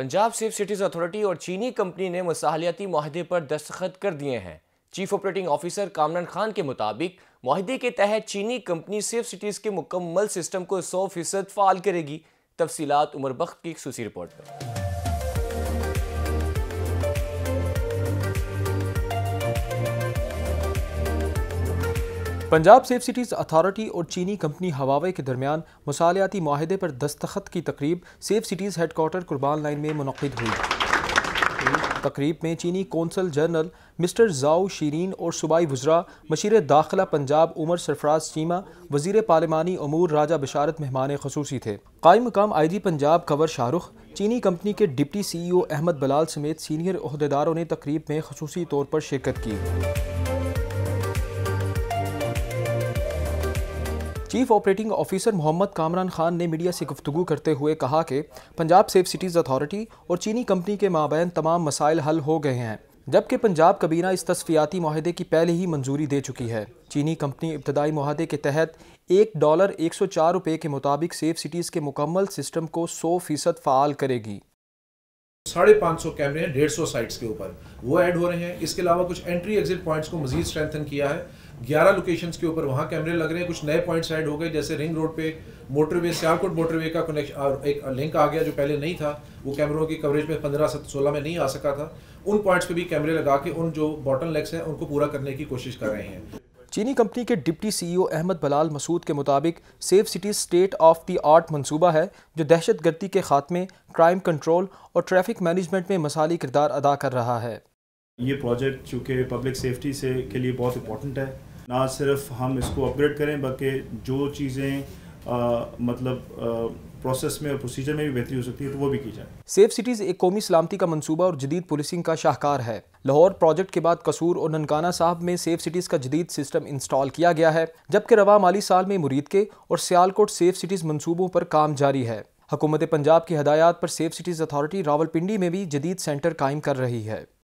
Punjab safe cities authority और चीनी company ने मसाहलियाती माहे पर दस्तखत कर दिए हैं chief operating officer Kamran Khan के मुताबिक माहदे के तहत चीनी कंपनी सेफ सिटीज़ के मुकम्मल सिस्टम को सौ फीसद फाल करेगी तफसीत उमर बख्त की खसूसी रिपोर्ट पर पंजाब सेफ सिटीज़ अथॉरिटी और चीनी कंपनी हवावे के दरमियान मसालियाती माहे पर दस्तखत की तकरीब safe cities headquarters Qurban lines में मनद हुई तकरीब में चीनी कौंसल जनरल मिस्टर जाओ शीरीन और सूबाई वजरा मशीर दाखिला पंजाब उमर सरफराज चीमा वजीर पार्लिमानी अमूर राजा बशारत मेहमान खसूसी थे कायम मकाम आई जी पंजाब कंवर शाहरुख चीनी कंपनी के डिप्टी सी ई ओ अहमद बलाल समेत सीनियर अहदेदारों ने तकरीब में खसूसी तौर पर शिरकत की chief operating officer Muhammad Kamran Khan ने मीडिया से गुफ्तु करते हुए कहा कि पंजाब सेफ सिटीज़ अथॉरिटी और चीनी कंपनी के माबैन तमाम मसाइल हल हो गए हैं जबकि पंजाब कबीना इस तस्फियाती माहदे की पहले ही मंजूरी दे चुकी है चीनी कंपनी इब्तदाई माहदे के तहत एक डॉलर एक सौ चार रुपये के मुताबिक सेफ सिटीज़ के मुकम्मल सिस्टम को सौ फीसद फ़ाल करेगी साढ़े पाँच सौ कैमरे हैं डेढ़ सौ साइट्स के ऊपर वो ऐड हो रहे हैं इसके अलावा कुछ एंट्री एग्जिट पॉइंट्स को मजीद स्ट्रेंथन किया है ग्यारह लोकेशंस के ऊपर वहाँ कैमरे लग रहे हैं कुछ नए पॉइंट्स ऐड हो गए जैसे रिंग रोड पे मोटरवे सियालकोट मोटरवे का कनेक्शन और एक लिंक आ गया जो पहले नहीं था वो कैमरों की कवरेज में पंद्रह सोलह में नहीं आ सका था उन पॉइंट्स पे भी कैमरे लगा के उन जो बॉटल लेग्स हैं उनको पूरा करने की कोशिश कर रहे हैं चीनी कंपनी के डिप्टी सीईओ अहमद बलाल मसूद के मुताबिक safe city state of the art मंसूबा है जो दहशत गर्दी के खात्मे क्राइम कंट्रोल और ट्रैफिक मैनेजमेंट में मसाली किरदार अदा कर रहा है ये प्रोजेक्ट चूँकि पब्लिक सेफ्टी से के लिए बहुत इंपॉर्टेंट है ना सिर्फ हम इसको अपग्रेड करें बल्कि जो चीज़ें मतलब प्रोसेस में और प्रोसीजर में भी बेहतरी हो सकती है तो वो भी की जाए सेफ सिटीज़ एक कौमी सलामती का मनसूबा और जदीद पुलिसिंग का शाहकार है लाहौर प्रोजेक्ट के बाद कसूर और ननकाना साहब में सेफ सिटीज़ का जदीद सिस्टम इंस्टॉल किया गया है जबकि रवा माली साल में मुरीद के और सियालकोट सेफ सिटीज़ मनसूबों पर काम जारी है हुकूमत पंजाब की हदायत पर सेफ सिटीज़ अथॉरिटी रावलपिंडी में भी जदीद सेंटर कायम कर रही है